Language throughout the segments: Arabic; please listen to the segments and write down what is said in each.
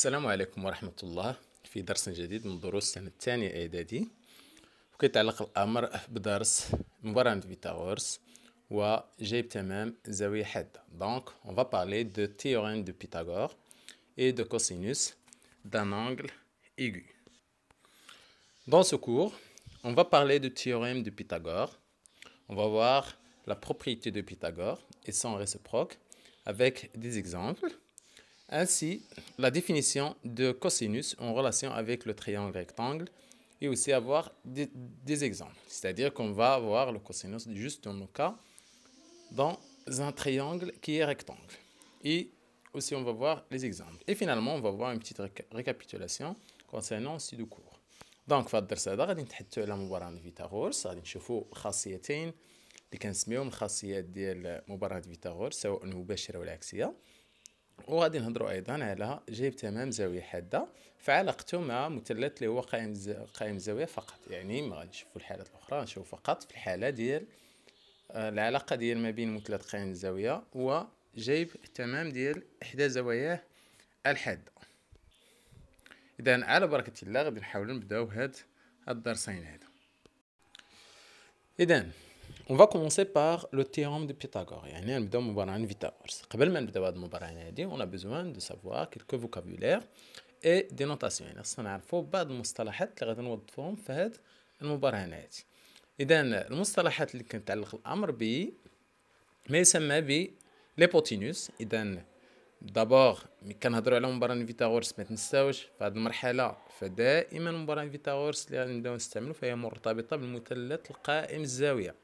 السلام عليكم wa الله في درس جديد من دروس السنة الثانية إعدادي وكيتعلق الأمر بدرس مبرمج بيتاغورس و تمام زاوية حادة donc on va parler de théorème de Pythagore et de cosinus d'un angle aigu dans ce cours on va parler du théorème de Pythagore on va voir la propriété de Pythagore et son réciproque avec des exemples ainsi, la définition de cosinus en relation avec le triangle rectangle et aussi avoir des, exemples. C'est-à-dire qu'on va avoir le cosinus juste dans nos cas dans un triangle qui est rectangle. Et aussi, on va voir les exemples. Et finalement, on va voir une petite récapitulation concernant ce cours. On va هذا غادي على غادي de ديال la سواء ou وغادي نهضروا ايضا على جيب تمام زاويه حاده في علاقته مع مثلث اللي هو قائم ز... قائم زاويه فقط يعني ما غاديش الحالات الاخرى نشوف فقط في الحاله ديال آه، العلاقه ديال ما بين مثلث قائم الزاويه وجيب تمام ديال احدى زواياه الحاده اذا على بركه الله غادي نحاولوا نبداو هاد الدرسين هذا اذا On va commencer par le théorème de Pythagore. يعني نبداو مباراة فيتاغورس. قبل ما نبداو هاد المباراة هادي, on a besoin de savoir quelques vocabulaires et des notations. يعني خصنا نعرفوا بعض المصطلحات اللي غادي نوظفوهم في هاد المباراة هادي. إذا المصطلحات اللي كنتعلق الأمر ب ما يسمى ب ليبوتينوس. إذا دابوغ ملي كنهضروا على مباراة فيتاغورس ما تنساوش في هاد المرحلة فدائما مباراة فيتاغورس اللي غادي نبداو نستعملو فهي مرتبطة بالمثلث القائم الزاوية.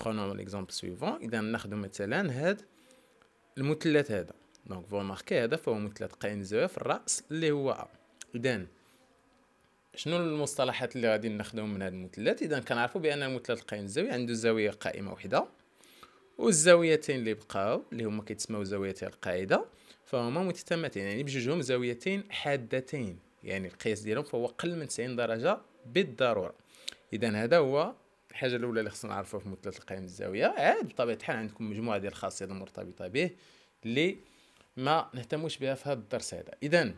Prenons ليكزومبل سويفون إذا ناخذ مثلا هاد المثلث هذا دونك فو ماركي هذا فهو مثلث قينزو في الرأس اللي هو أ إذا شنو المصطلحات اللي غادي ناخذهم من هذا المثلث إذا كنعرفوا بأن المثلث القينزوي عنده زاوية قائمة وحدة والزاويتين اللي بقاو اللي هما كيتسموا زاويتي القاعدة فهما متتمتين يعني بجوجهم زاويتين حادتين يعني القياس ديالهم فهو اقل من 90 درجة بالضرورة إذا هذا هو الحاجه الاولى اللي خصنا نعرفوها في مثلث القائم الزاويه عاد بطبيعه الحال عندكم مجموعه ديال الخاصيات المرتبطه به اللي ما نهتموش بها في هذا الدرس هذا اذا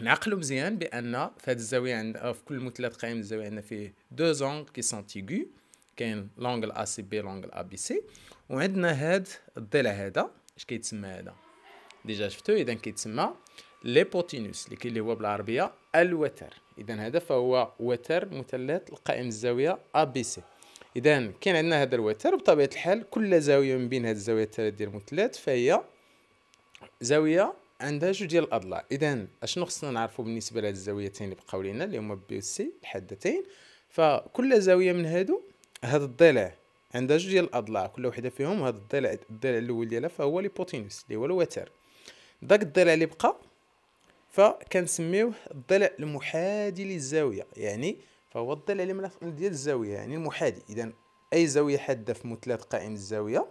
نعقلوا مزيان بان في هذه الزاويه عند في كل مثلث قائم الزاويه عندنا فيه دو زونغ كي سون تيغو كاين لونغل ا سي بي لونغل ا بي سي وعندنا هذا الضلع هذا اش كيتسمى هذا ديجا شفتو اذا كيتسمى ليبوتينوس اللي هو بالعربيه الوتر اذا هذا فهو وتر مثلث القائم الزاويه ا بي سي اذا كاين عندنا هذا الوتر بطبيعه الحال كل زاويه من بين هذه الزاويه الثلاث ديال المثلث فهي زاويه عندها جوج ديال الاضلاع اذا اشنو خصنا نعرفوا بالنسبه لهذ الزاويتين اللي بقاو لينا اللي هما بي و سي الحادتين فكل زاويه من هادو هذا الضلع عندها جوج ديال الاضلاع كل وحده فيهم هذا الضلع الضلع الاول ديالها فهو ليبوتينوس اللي هو الوتر داك الضلع اللي بقى فكنسميوه الضلع المحادي للزاويه يعني فهو الضلع ديال الزاويه يعني المحادي اذا اي زاويه حاده في مثلث قائم الزاويه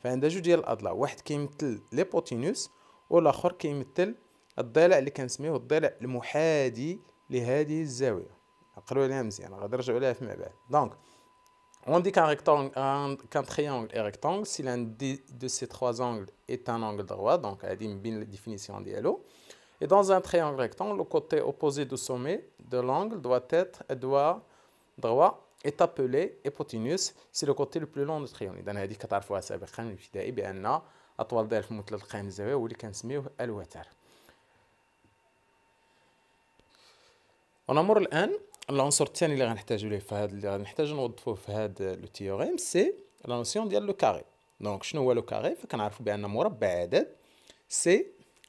فعندها جوج ديال الاضلاع واحد كيمثل ليبوتينوس والاخر كيمثل الضلع اللي كنسميوه الضلع المحادي لهذه الزاويه عقلوا عليها مزيان غادي نرجعوا عليها فيما بعد دونك On dit qu'un rectangle, qu'un triangle est rectangle si l'un de ces trois angles est un angle droit, donc à la définition d'Yellow. Et dans un triangle rectangle, le côté opposé du sommet de l'angle doit être doit, droit est appelé hypoténuse, c'est le côté le plus long du triangle. إذا هذه كتعرفوها le a الابتدائي بأن c'est داير في المثلث كنسميوه الوتر. ونمر on الثاني اللي ليه في هذا اللي في هذا لو تيوريم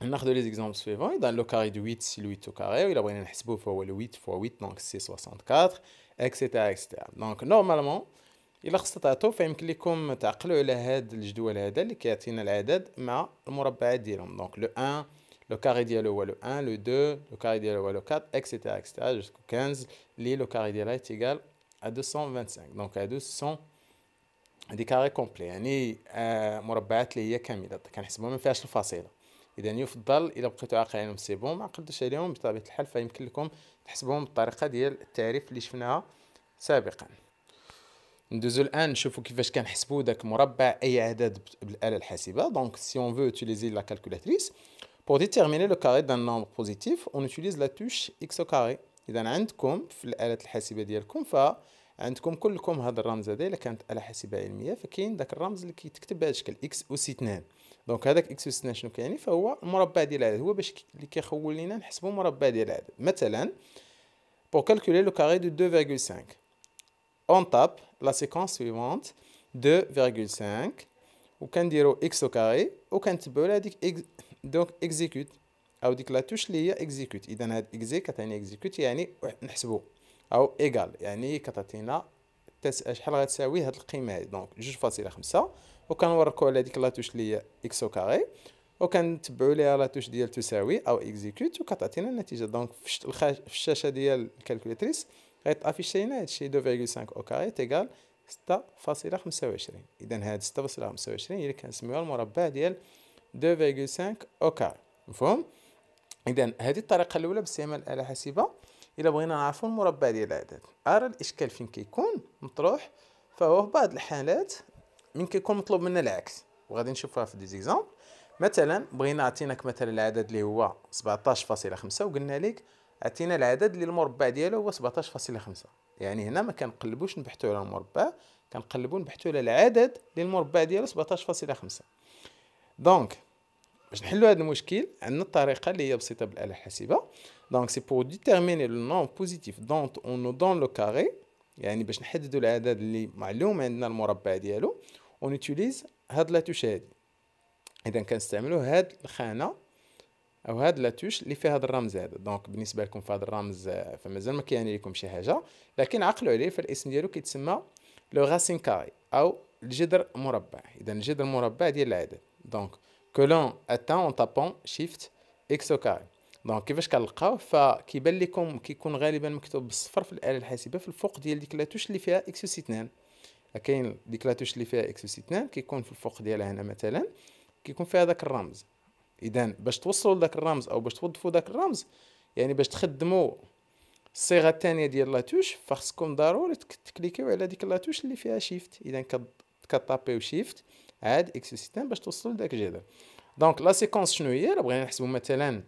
on allons les exemples suivants, le carré de 8 sur le 8 au carré, il a allons le calculer par le 8 sur le 8, donc 6 sur 64, etc. Donc normalement, il a constaté qu'il y a un petit peu de temps pour que vous puissiez le nombre de mètres, avec les mètres Donc le 1, le carré de 1, le 2, le carré de 4, etc. Jusqu'au 15, le carré de la mètre est égal à 225. Donc ce sont des carrés complets, c'est-à-dire des mètres de la mètre. On va le calculer, mais ce n'est pas facile. اذا يفضل اذا بقيتوا عاقلين عليهم سيبو ما عقلتوش عليهم بطبيعه الحال فيمكن لكم تحسبوهم بالطريقه ديال التعريف اللي شفناها سابقا ندوزو الان نشوفو كيفاش كنحسبو داك مربع اي عدد بالاله الحاسبه دونك سي اون فو اوتيليزي لا كالكولاتريس بور ديتيرميني لو كاري دان نومبر بوزيتيف اون اوتيليز لا توش اكس au اذا عندكم في الاله الحاسبه ديالكم ف عندكم كلكم هذا الرمز هذا الا كانت اله حاسبه علميه فكاين داك الرمز اللي كيتكتب بهذا الشكل اكس اس 2 دونك هذاك اكس يسنى شنو كيعني فهو المربع ديال العدد هو باش اللي كيخول لينا نحسبوا مربع ديال العدد مثلا pour كالكولي لو كاري دو 2,5 on tape la séquence suivante 2,5 وكنديروا اكس او كاري وكنتبعوا هذيك دونك اكزيكوت او ديك لا توش اللي هي اكزيكوت اذا هاد اكزي كتعني اكزيكوت يعني نحسبوا او ايغال يعني كتعطينا شحال غتساوي هاد القيمه هادي دونك 2.5 وكنوركو على ديك لاتوش هي اكس او كاري وكنتبعوا ليها لاتوش ديال تساوي او اكزيكوت وكتعطينا النتيجه دونك في الشاشه ديال الكالكوليتريس غيتافيشي لنا هادشي 2.5 او كاري تيغال 6.25 اذا هاد 6.25 هي اللي كنسميوها المربع ديال 2.5 او كاري مفهوم اذا هذه الطريقه الاولى باستعمال الاله حاسبه الا بغينا نعرفوا المربع ديال العدد ارى الاشكال فين كيكون مطروح فهو في بعض الحالات من كيكون مطلوب منا العكس وغادي نشوفها في دي زيكزامبل مثلا بغينا عطيناك مثلا العدد اللي هو 17.5 وقلنا لك عطينا العدد اللي المربع ديالو هو 17.5 يعني هنا ما كنقلبوش نبحثوا على المربع كنقلبوا نبحثوا على العدد اللي المربع ديالو 17.5 دونك باش نحلوا هذا المشكل عندنا الطريقه اللي هي بسيطه بالاله الحاسبه دونك سي بور ديتيرميني لو نون بوزيتيف دونت اون نو دون لو كاري يعني باش نحددوا العدد اللي معلوم عندنا المربع ديالو ونوتيليز هاد لاتوش هادي اذا كنستعملو هاد الخانه او هاد لاتوش اللي فيها هاد الرمز هذا دونك بالنسبه لكم في هاد الرمز فمازال ما كيعني لكم شي حاجه لكن عقلوا عليه فالاسم ديالو كيتسمى لو غاسين كاري او الجذر مربع اذا الجذر المربع ديال العدد دونك كولون اتان اون en شيفت اكس او كاري دونك كيفاش كنلقاو فكيبان لكم كيكون غالبا مكتوب بالصفر في الاله الحاسبه في الفوق ديال ديك لاتوش اللي فيها اكس اس 2 كاين ديك لاتوش اللي فيها اكس اس 2 كيكون في الفوق ديالها هنا مثلا كيكون فيها داك الرمز اذا باش توصلوا لذاك الرمز او باش توظفوا داك الرمز يعني باش تخدموا الصيغه الثانيه ديال لاتوش فخصكم ضروري تكليكيو على ديك لاتوش اللي فيها شيفت اذا كطابيو شيفت عاد اكس اس 2 باش توصلوا لذاك الجذر دونك لا سيكونس شنو هي الا بغينا نحسبوا مثلا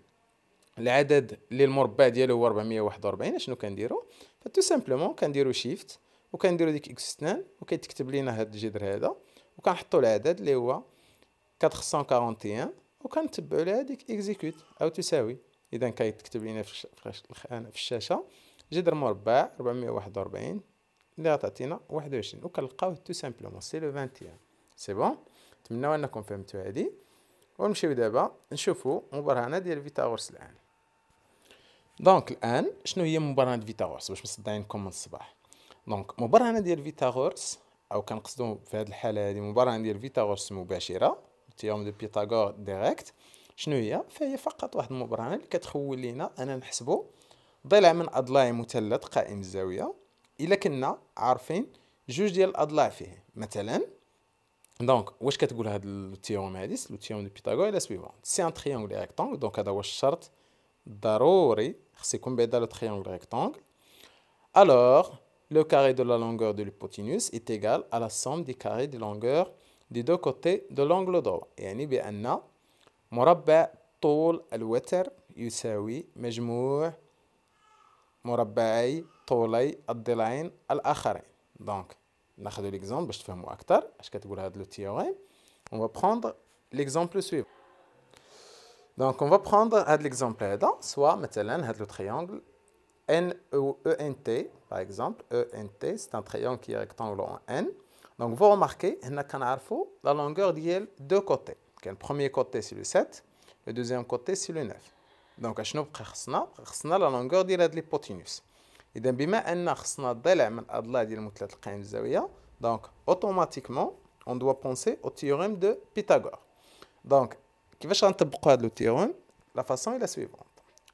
العدد اللي المربع ديالو هو 441 شنو كنديروا فتو سامبلومون كنديروا شيفت وكنديرو ديك اكس 2 وكيتكتب لينا هاد الجذر هذا وكنحطو العدد اللي هو 441 وكنتبعو لها ديك اكزيكوت او تساوي اذا كيتكتب لينا في الشاشه جذر مربع 441 اللي غتعطينا 21 وكنلقاو تو سامبلومون سي لو 21 سي بون نتمناو انكم فهمتوا هادي ونمشيو دابا نشوفوا مبرهنه ديال فيتاغورس الان دونك الان شنو هي مبرهنه فيتاغورس باش مصدعينكم من الصباح دونك مبرهنه ديال فيتاغورس او كنقصدو في هذه الحاله هذه مبرهنه ديال فيتاغورس مباشره تيوم دو بيتاغور ديريكت شنو هي فهي فقط واحد المبرهنه اللي كتخول لينا اننا نحسبو ضلع من اضلاع مثلث قائم الزاويه الا كنا عارفين جوج ديال الاضلاع فيه مثلا دونك واش كتقول هاد التيوم هادي تيوم دو بيتاغور لا سويفون سي ان تريانغل ريكتانغل دونك هذا هو الشرط ضروري خص يكون بعدا لو تريانغل ريكتانغل الوغ le carré de la longueur de l'hypoténuse est égal à la somme des carrés de longueur des deux côtés de l'angle droit يعني بأن مربع طول الوتر يساوي مجموع مربعي طولي الضلعين الآخرين دونك ناخذ l'exemple باش تفهموا اكثر اش كتقول هذا لو تيوريم on va prendre l'exemple suivant donc on va prendre هذا l'exemple هذا سواء مثلا هذا لو تريانجل N e ou ENT, par exemple, ENT, c'est un triangle qui est rectangle en N. Donc, vous remarquez, la longueur d'IL deux côtés. Le premier côté, c'est le 7, le deuxième côté, c'est le 9. Donc, nous la longueur de l'hypoténuse. Et donc, donc, automatiquement, on doit penser au théorème de Pythagore. Donc, qui va le théorème La façon est la suivante.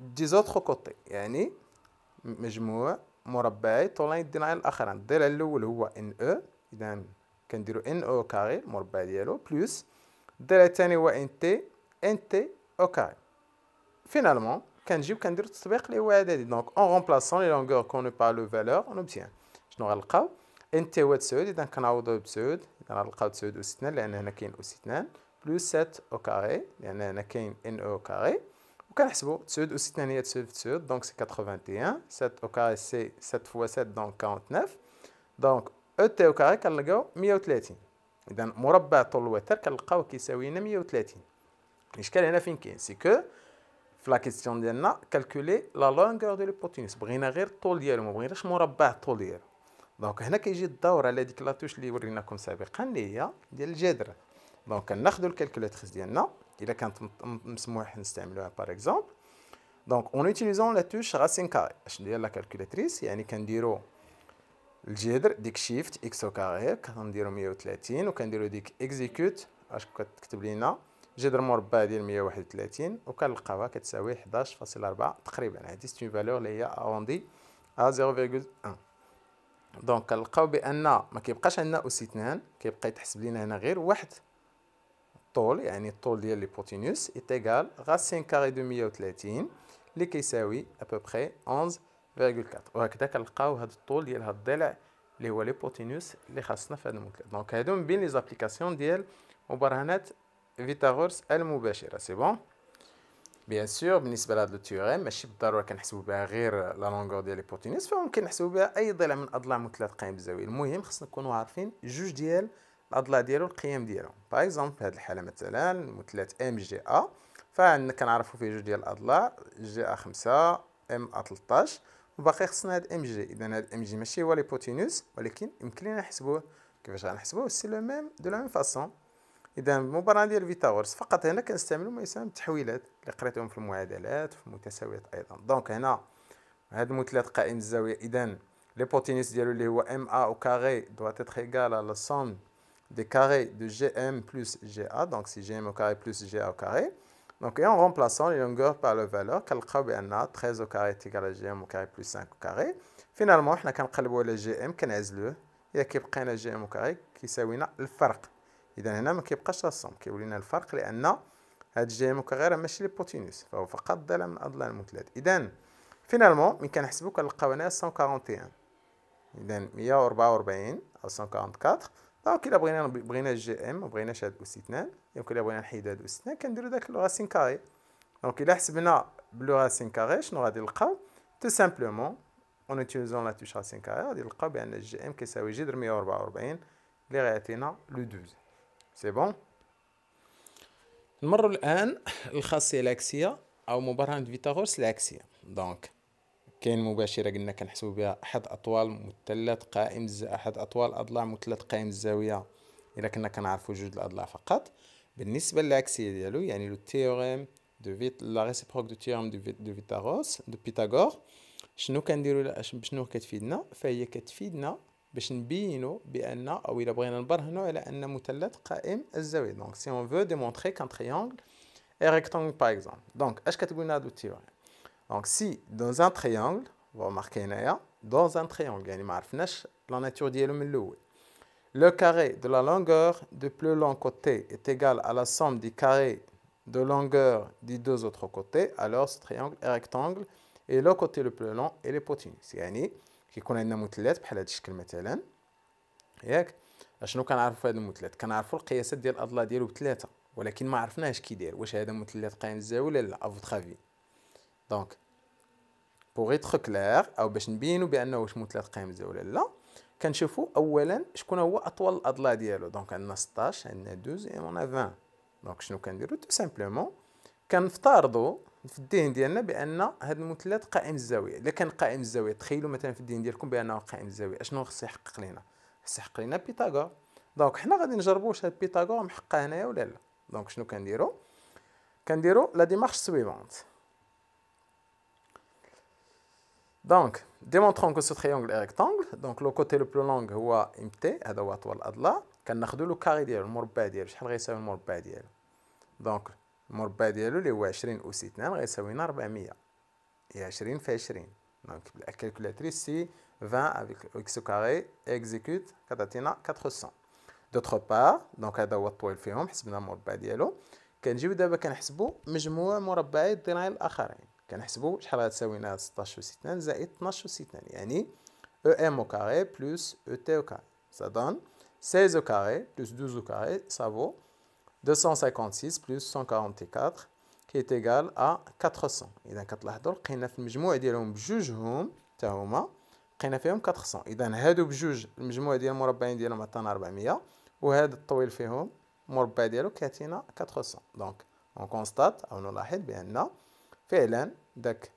دي ديزوتخ كوتي يعني مجموع مربعي طالعين على الاخرين الضلع الاول هو ان او إيه. اذا كنديرو ان او كاري المربع ديالو بلس الضلع الثاني هو ان تي ان تي او كاري فينالمون كنجيو كنديرو التطبيق اللي هو عددي دونك اون رومبلاسون لي لونغور كونو با لو فالور اون شنو غنلقاو ان تي هو تسعود اذا كنعوضو بتسعود اذا غنلقاو تسعود اس اثنان لان هنا كاين اس اثنان بلس 7 او كاري لان هنا كاين ان او كاري كنحسبوا 9 أس 6 هي 9 في 9 دونك سي 81 7 أو كاري سي 7 فوا 7 دونك 49 دونك أو تي أو كاري كنلقاو 130 إذا مربع طول الوتر كنلقاو كيساوي لنا 130 الإشكال هنا فين كاين سي كو في لا كيستيون ديالنا كالكولي لا لونغور دو لوبوتينوس بغينا غير الطول ديالو ما بغيناش مربع الطول ديالو دونك هنا كيجي الدور على ديك لاتوش اللي وريناكم سابقا اللي هي ديال الجذر دونك كناخذوا الكالكولاتريس ديالنا الا كانت مسموح نستعملوها باغ اكزومبل دونك اون اوتيليزون لا توش راسين كاري اش ندير لا كالكولاتريس يعني كنديرو الجذر ديك شيفت اكس او كاري كنديرو 130 وكنديرو ديك اكزيكوت اش كتكتب لينا جذر مربع ديال 131 وكنلقاوها كتساوي 11.4 تقريبا هادي ستي فالور اللي هي اروندي ا 0.1 دونك كنلقاو بان ما كيبقاش عندنا اوس 2 كيبقى يتحسب لينا هنا غير واحد الطول يعني الطول ديال لي بوتينوس ايتيغال غاسين كاري دو 130 اللي كيساوي ابوبخي 11.4 وهكذا كنلقاو هذا الطول ديال هذا الضلع اللي هو لي بوتينوس اللي خاصنا في هذا المثلث دونك هادو من بين لي زابليكاسيون ديال مبرهنات فيتاغورس المباشره سي بون بيان سور بالنسبه لهاد لو تيوريم ماشي بالضروره كنحسبوا بها غير لا لونغور ديال لي بوتينوس فممكن نحسبوا بها اي ضلع من اضلاع مثلث قائم بالزاويه المهم خصنا نكونوا عارفين جوج ديال الاضلاع ديالو القيم ديالو باغ اكزومبل في هذه الحاله مثلا المثلث ام جي ا فعندنا كنعرفوا فيه جوج ديال الاضلاع جي ا 5 ام ا 13 وباقي خصنا هاد ام جي اذا هاد ام جي ماشي هو ليبوتينوس ولكن يمكن لينا نحسبوه كيفاش غنحسبوه سي لو ميم دو لا ميم فاسون اذا المباراه ديال فيتاغورس فقط هنا كنستعملوا ما يسمى التحويلات اللي قريتهم في المعادلات وفي المتساويات ايضا دونك هنا هاد المثلث قائم الزاويه اذا ليبوتينوس ديالو اللي هو ام ا كاري دوا تيتر ايغال لا سوم des carrés de gm plus ga, donc c'est gm au carré plus ga au carré. Donc, en remplaçant les longueurs par leur valeur, calcul en a 13 au carré est égal à gm au carré plus 5 au carré. Finalement, on a calculé le gm, qu'on a le, et qui a le gm au carré, qui est s'est le farc. Et dans le nom, qui a la somme, qui est le farc, et en a, le gm au carré, la machine est potinus. Il faut faire de la même chose. Et donc, finalement, on a calculé le gm au carré 141. Et donc, 144 ou 144. دونك الا بغينا بغينا جي ام ما بغيناش هاد اوس 2 دونك الا بغينا نحيد هاد اوس 2 كنديرو داك لو راسين كاري دونك الا حسبنا بلو راسين كاري شنو غادي نلقاو تو سامبلومون اون اوتيليزون لا توش راسين كاري غادي نلقاو بان جي ام كيساوي جذر 144 اللي غيعطينا لو 12 سي بون نمروا الان الخاصيه العكسيه او مبرهنه فيتاغورس العكسيه دونك كاين مباشره قلنا كنحسبو بها احد اطوال مثلث قائم احد اطوال اضلاع مثلث قائم الزاويه الا كنا كنعرفو جوج الاضلاع فقط بالنسبه للاكسيه ديالو يعني لو تيوريم دو فيت لا ريسيبروك دو تيوريم دو فيت دو فيتاغوس دو بيتاغور شنو كنديرو شنو كتفيدنا فهي كتفيدنا باش نبينو بان او الا بغينا نبرهنو على ان مثلث قائم الزاويه دونك سي اون فو ديمونتخي كان تريانغل اي ريكتونغل باغ اكزومبل دونك اش كتقولنا هاد هاد التيوريم Donc si dans un triangle, vous remarquez هنايا dans un triangle يعني ما عرفناش la nature ديالو من الاول le carré de la longueur du plus long côté est égal à la somme du carré de longueur des deux autres côtés, alors ce triangle est rectangle et le côté le plus long est l'hypoténuse. يعني كيكون عندنا مثلث بحال هذا الشكل مثلا ياك اشنو كنعرفوا في هذا المثلث كنعرفوا القياسات ديال الاضلاع ديالو بثلاثه ولكن ما عرفناش كي داير واش هذا مثلث قائم الزاويه ولا لا افوت خافي دونك بوغ ايتخ كلير او باش نبينو بانه واش مثلث قيمزه ولا لا كنشوفو اولا شكون هو اطول الاضلاع ديالو دونك عندنا 16 عندنا 12 اي اون 20 دونك شنو كنديرو تو سامبلومون كنفترضو في الذهن ديالنا بان هاد المثلث قائم الزاويه الا كان قائم الزاويه تخيلوا مثلا في الذهن ديالكم بانه قائم الزاويه اشنو خصو يحقق لينا خص يحقق لينا بيتاغور دونك حنا غادي نجربوا واش هاد بيتاغور محقق هنايا ولا لا دونك شنو كنديرو كنديرو لا ديمارش سويفونت دونك ديمونطرون كو سو تريونغل اي ريكتانغل دونك لو كوتي لو بلو لونغ هو ام تي هذا هو اطول الاضلاع كناخذوا لو كاري ديالو المربع ديالو شحال غيساوي المربع ديالو دونك المربع ديالو اللي هو 20 اس 2 غيساوي لنا 400 هي 20 في 20 دونك بالكالكولاتريس سي 20 افيك اكس كاري اكزيكوت كتعطينا 400 دوتر بار دونك هذا هو الطويل فيهم حسبنا المربع ديالو كنجيو دابا كنحسبوا مجموع مربعي الضلعين الاخرين كنحسبوا شحال غتساوي لنا 16 أس 2 زائد 12 أس 2 يعني او ام او كاري بلس او تي او كاري سادون 16 او كاري بلس 12 او كاري سافو 256 بلس 144 كي تيغال ا 400 اذا كتلاحظوا لقينا في المجموع ديالهم بجوجهم حتى هما لقينا فيهم 400 اذا هادو بجوج المجموع ديال المربعين ديالهم عطانا 400 وهذا الطويل فيهم المربع ديالو كيعطينا 400 دونك اون كونستات او نلاحظ بان فعلا داك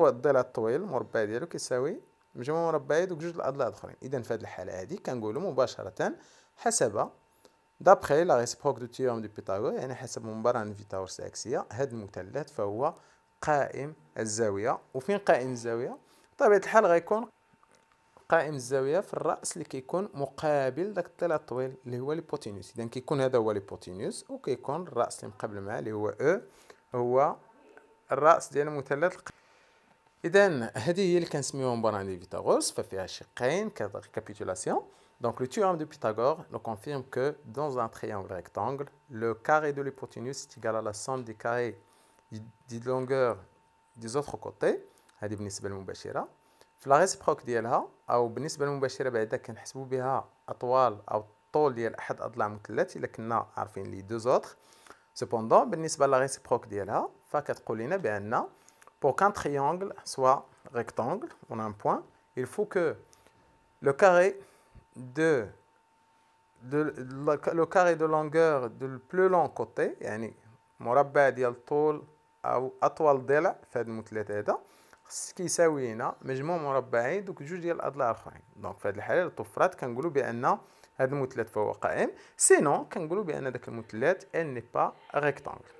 الضلع الطويل المربع ديالو كيساوي مجموع مربعي دوك جوج الاضلاع الاخرين اذا في هذه الحاله هذه كنقولوا مباشره حسب دابخي لا ريسبروك دو تيوم دو بيتاغور يعني حسب المباراه فيتاورس اكسيه هذا المثلث فهو قائم الزاويه وفين قائم الزاويه بطبيعه الحال غيكون قائم الزاويه في الراس اللي كيكون مقابل داك الضلع الطويل اللي هو ليبوتينوس اذا كيكون هذا هو ليبوتينوس وكيكون الراس اللي مقابل معاه اللي هو او e، هو الراس ديال المثلث اذا هذه هي اللي كنسميوها مبرهن دي فيثاغورس ففيها شقين كابيتولاسيون دونك لو théorème دو بيثاغور نو كونفيرم كو دون ان تريانغل ريكتانغل لو كاري دو ليبوتينوس est على سوم دي كاري دي لونغور دي زوتر كوتي هذه بالنسبة للمباشرة. في لا ريسبروك ديالها أو بالنسبة للمباشرة بعدا كنحسبو بها أطوال أو الطول ديال أحد أضلاع المثلث إلا كنا عارفين لي دو زوتر. سوبوندون بالنسبة لا ريسبروك ديالها Eh pour qu'un triangle soit rectangle, on a un point, il faut que le carré de, le, carré de longueur du plus long côté, يعني مربع ديال الطول أو ضلع هذا كيساوي مجموع دوك جوج ديال دونك الطفرات المثلث قائم المثلث ني با rectangle.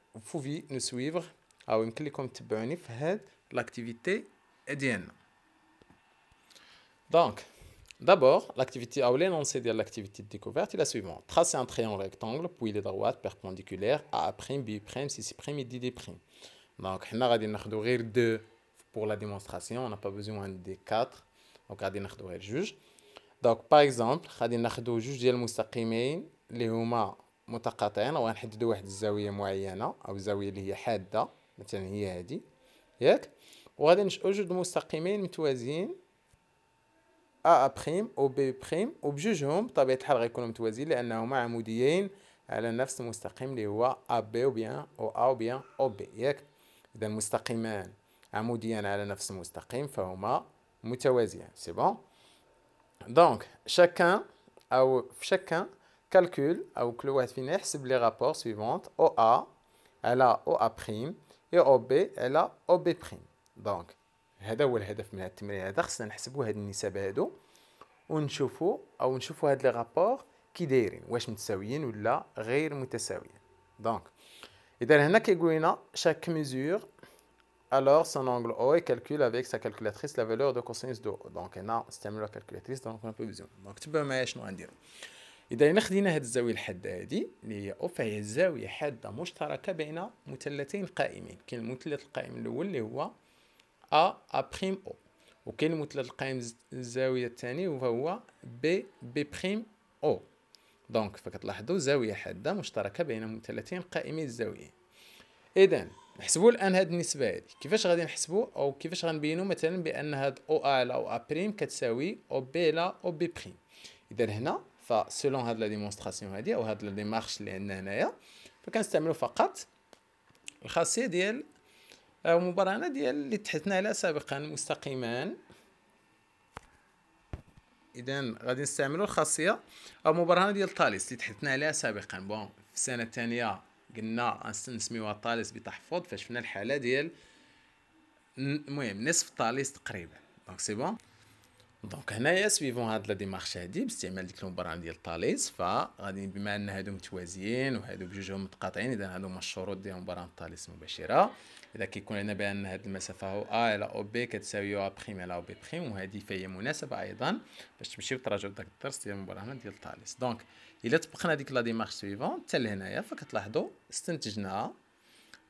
vous pouvez nous suivre ou clic تبعوني في هاد l'activité ديالنا donc D'abord, l'activité ou l'énoncé de l'activité de découverte est la suivante. Tracer un triangle rectangle, puis les droites perpendiculaires à A', B', C', et D'. Donc, on va prendre 2 pour la démonstration, on n'a pas besoin des 4. Donc, on va prendre juge. Donc, par exemple, on va prendre juge de المستقيمين les هما متقاطعين وغنحددوا واحد الزاويه معينه او الزاويه اللي هي حاده مثلا هي هذه ياك وغادي نشأوا جوج مستقيمين متوازيين ا بريم و بي بريم وبجوجهم بطبيعه الحال غيكونوا متوازيين لانهما عموديين على نفس المستقيم اللي هو ا بي او بيان او ا او بيان او بي ياك اذا مستقيمان عموديان على نفس المستقيم فهما متوازيان سي بون دونك شاكان او في شاكان calcul ou كل واحد فينا يحسب لي رابور سويفونت OA, OB على أو prime et اي elle a على prime. بي بريم دونك هذا هو الهدف من هذا التمرين هذا خصنا نحسبوا ونشوفوا نشوفوا لي كي دايرين واش متساويين ولا غير متساويين Alors, son angle O est calcule avec sa calculatrice la valeur de cosinus Donc, on a la calculatrice, donc on اذا خدينا هذه الزاويه الحاده هذه اللي هي او فهي زاويه حاده مشتركه بين مثلثين قائمين كاين المثلث القائم الاول اللي هو ا ا بريم او وكاين المثلث القائم الزاويه الثاني وهو بي بي بريم او دونك فكتلاحظوا زاويه حاده مشتركه بين مثلثين قائمين الزاويين اذا نحسبوا الان هذه النسبه هذه كيفاش غادي نحسبوا او كيفاش غنبينوا مثلا بان هاد او ا على او ا بريم كتساوي او بي لا او بي بريم اذا هنا فسولون هاد لا ديمونستراسيون هادي او هاد لا ديمارش اللي عندنا هنايا فكنستعملوا فقط الخاصيه ديال المبرهنه مبرهنه ديال اللي تحدثنا عليها سابقا مستقيمان اذا غادي نستعملوا الخاصيه او المبرهنه ديال طاليس اللي تحدثنا عليها سابقا بون في السنه الثانيه قلنا نسميوها طاليس بتحفظ فشفنا الحاله ديال المهم نصف طاليس تقريبا دونك سي بون دونك هنايا سويفون هاد لا ديمارش هادي باستعمال ديك المبرعن ديال طاليس فغادي بما ان هادو متوازيين وهادو بجوجهم متقاطعين اذا هادو هما الشروط ديال مبرعن طاليس المباشره اذا كيكون عندنا بان هاد المسافه هو ا الى او بي كتساوي ا بريم على او بي بريم وهادي فهي مناسبه ايضا باش تمشيو تراجعوا داك الدرس ديال المباراه ديال طاليس دونك الا طبقنا ديك لا ديمارش سويفون حتى لهنايا فكتلاحظوا استنتجناها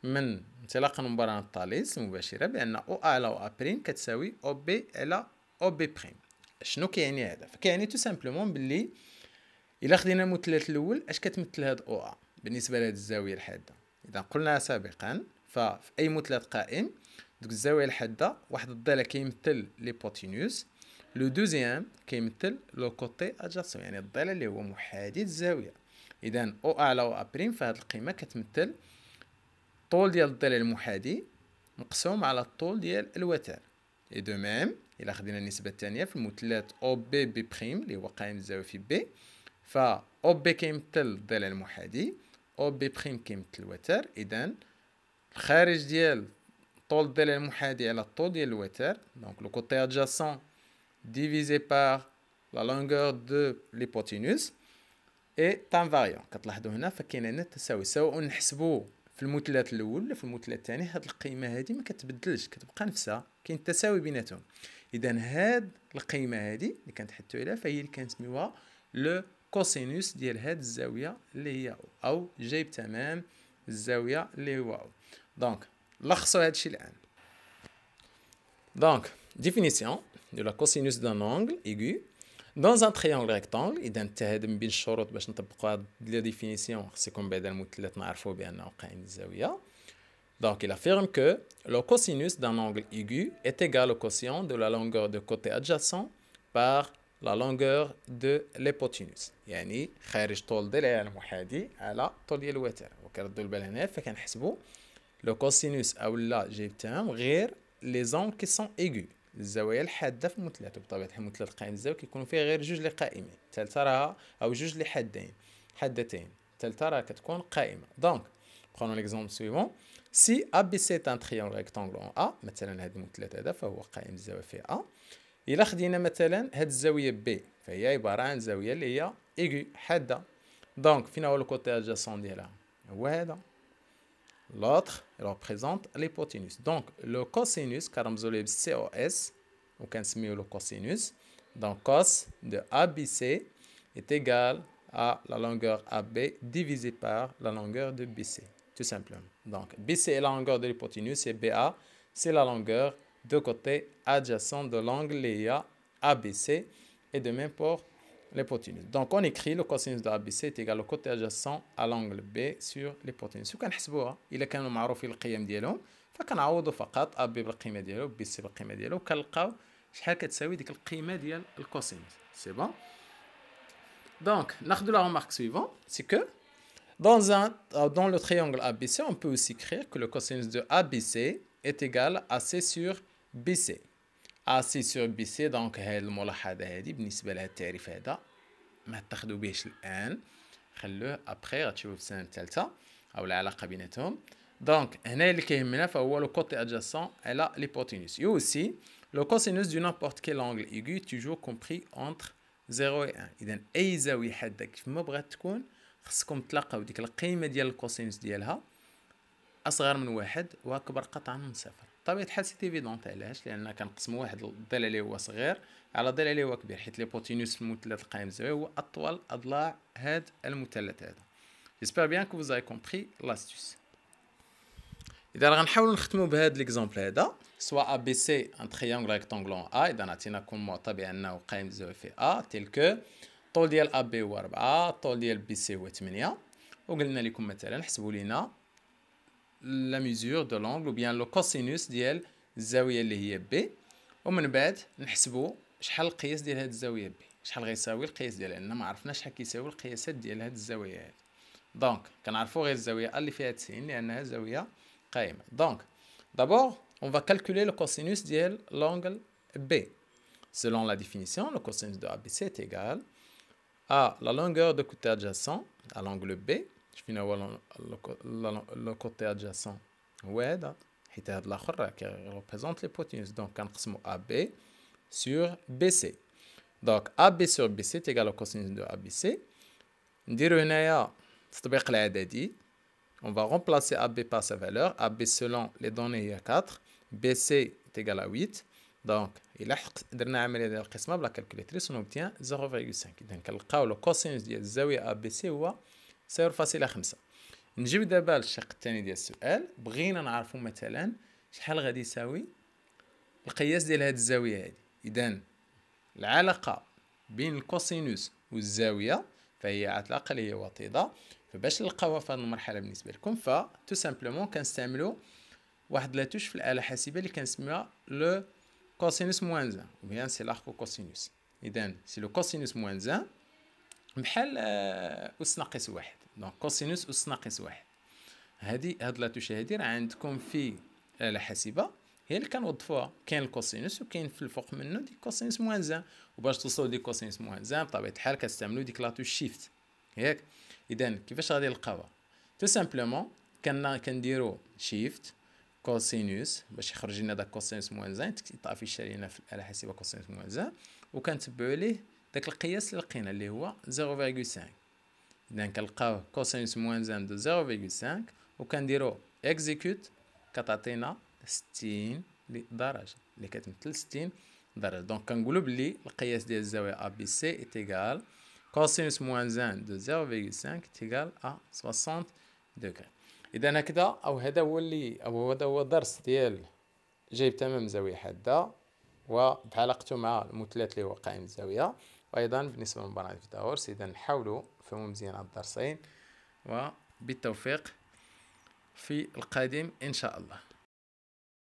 من انطلاقا من طاليس مباشره المباشره بان او ا على او بريم كتساوي او بي على او بي بريم شنو كيعني هذا فكيعني تو سامبلومون باللي الا خدينا المثلث الاول اش كتمثل هاد او ا بالنسبه لهاد الزاويه الحاده اذا قلنا سابقا ففي اي مثلث قائم دوك الزاويه الحاده واحد الضلع كيمثل لي بوتينوس لو دوزيام كيمثل لو كوتي ادجاسون يعني الضلع اللي هو محادي الزاويه اذا او ا على او ا بريم فهاد القيمه كتمثل الطول ديال الضلع المحادي مقسوم على الطول ديال الوتر اي دو ميم الا خدينا النسبه الثانيه في المثلث او بي بي بريم اللي هو قائم الزاويه في بي ف او بي كيمثل الضلع المحادي او بي بريم كيمثل الوتر اذا الخارج ديال طول الضلع المحادي على الطول ديال الوتر دونك لو كوتي ادجاسون ديفيزي بار لا لونغور دو ليبوتينوس اي تانفاريون كتلاحظوا هنا فكاين هنا التساوي سواء نحسبوا في المثلث الاول ولا في المثلث الثاني هاد القيمه هذه ما كتبدلش كتبقى نفسها كاين التساوي بيناتهم اذا هاد القيمه هذه اللي حتى عليها فهي اللي كنسميوها لو كوسينوس ديال هاد الزاويه اللي هي او جيب تمام الزاويه اللي هو او دونك لخصوا هادشي الان دونك ديفينيسيون دو لا كوسينوس دان اونغل ايغو دون ان تريانغل ريكتانغل اذا حتى هذا من بين الشروط باش نطبقوا هاد لا ديفينيسيون خص يكون بعد المثلث نعرفوا بانه قائم الزاويه Donc, il affirme que le cosinus d'un angle aigu est égal au quotient de la longueur de côté adjacent par la longueur de l'hypoténuse يعني خارج طول ضلع المحاذي على طول الوتر وكنردوا البال هنا فكنحسبوا لو كوسينوس او لا جيبتهم غير لي زون كي سون ايغو الزوايا الحاده في المثلث بطبيعه المثلث القائم الزاويه كيكونوا فيها غير جوج لي قائمين الثالثه راها او جوج لي حادين حادتين الثالثه راه كتكون قائمه دونك برونو ليكزومبل سويفون si ABC est un triangle rectangle en A مثلا هذه المثلث هذا فهو قائم A إلا خدينا مثلا الزاوية B فهي عبارة عن زاوية L'autre représente l'hypoténuse. Donc, le cosinus, COS, ou le cosinus, donc cos de ABC est égal à la longueur AB divisé par la longueur de BC tout Donc, BC est la longueur de l'hypoténuse et BA, c'est la longueur de côté adjacent de l'angle a ABC et de même pour l'hypoténuse. Donc, on écrit le cosinus de ABC est égal au côté adjacent à l'angle B sur l'hypoténuse. وكنحسبوها إلا كانوا معروفين القيم ديالهم فكنعوضوا فقط AB بالقيمة ديالو BC بالقيمة ديالو كنلقاو شحال كتساوي ديك القيمة ديال الكوسينوس. سي بون دونك ناخذ لا remarque suivante c'est que dans, un, euh, dans le triangle ABC, on peut aussi écrire que le cosinus de ABC est égal à C sur BC. AC sur BC, donc, c'est le molahada hadi, b'nisbe la tarif hada. M'attardou bich le Khalle, après, tu veux que c'est un tel ça. Ou la ala kabinetum. Donc, ce il kéhim minaf, ou le côté adjacent, elle a l'hypotenuse. Et aussi, le cosinus d'une n'importe quel angle aigu, toujours compris entre 0 et 1. Iden, eiza ou y hadda, kif m'obret koun, خصكم تلاقاو ديك القيمه ديال الكوسينوس ديالها اصغر من واحد واكبر قطعا من صفر بطبيعه الحال سي ايفيدونت علاش لان كنقسموا واحد الضلع اللي هو صغير على ضلع اللي هو كبير حيت ليبوتينوس في المثلث القائم زاويه هو اطول اضلاع هاد المثلث هذا جيسبر بيان كو فوزاي كومبري لاستوس اذا غنحاولوا نختموا بهذا ليكزامبل هذا سوا ا بي سي ان تريانغل ريكتانغل ا اذا عطيناكم معطى بانه قائم زاويه في ا تيل كو الطول ديال ا بي هو 4 الطول ديال بي سي هو 8 وقلنا لكم مثلا حسبوا لينا لا ميزور دو لونغ او بيان لو كوسينوس ديال الزاويه اللي هي بي ومن بعد نحسبوا شحال القياس ديال هاد الزاويه بي شحال غيساوي القياس ديالها لان ما عرفناش شحال كيساوي القياسات ديال هاد الزاويه هاد دونك كنعرفوا غير الزاويه اللي فيها 90 لانها زاويه قائمه دونك دابور اون فا كالكولي لو كوسينوس ديال لونغل بي Selon la définition, le cosinus de ABC est égal à A la longueur de côté adjacent à l'angle B. Je finis le côté adjacent qui représente les qui représente on l'hypoténuse. Donc AB sur BC. Donc AB sur BC est égal au cosinus de ABC. On va remplacer AB par sa valeur. AB selon les données il y a 4. BC est égal à 8. Donc الى حق درنا عمليه ديال القسمه بلا كالكوليتريس نوبتيان 0.5 اذا كنلقاو لو كوسينوس ديال الزاويه ا بي سي هو 0.5 نجيو دابا للشق الثاني ديال السؤال بغينا نعرفو مثلا شحال غادي يساوي القياس ديال هاد الزاويه هادي اذا العلاقه بين الكوسينوس والزاويه فهي على الاقل هي وطيده فباش نلقاوها في هذه المرحله بالنسبه لكم فتو سامبلومون كنستعملو واحد لاتوش في الاله الحاسبه اللي كنسميها لو كوسينوس موانزا وبيان سي bien كوسينوس اذا سي لو كوسينوس موان زان بحال euh, اس ناقص واحد دونك كوسينوس اس ناقص واحد هادي هاد لا توشه هادي راه عندكم في اله آه، حاسبه هي اللي كنوظفوها كاين الكوسينوس وكاين في الفوق منه دي كوسينوس موان زان وباش توصلوا دي كوسينوس موان زان بطبيعه الحال كتستعملوا ديك لا توش شيفت ياك اذا كيفاش غادي نلقاوها تو سامبلومون كنا كنديروا شيفت كوسينوس باش يخرج لنا داك كوسينوس موان زين تيطافي الشاري في الاله الحاسبه كوسينوس موان زين وكنتبعوا ليه داك القياس اللي لقينا اللي هو 0.5 اذا كنلقاو كوسينوس موان زين دو 0.5 وكنديروا اكزيكوت كتعطينا 60 درجه اللي كتمثل 60 درجه دونك كنقولوا بلي القياس ديال الزاويه ا بي سي ايتيغال كوسينوس موان زين دو 0.5 ايتيغال ا 60 دوغري اذا هكذا او هذا هو اللي او هذا هو الدرس ديال جايب تمام زاويه حاده وعلاقته مع المثلث اللي هو قائم الزاويه وايضا بالنسبه لمباراه فيثاغورس اذا نحاولوا نفهموا مزيان هاد الدرسين وبالتوفيق في القادم ان شاء الله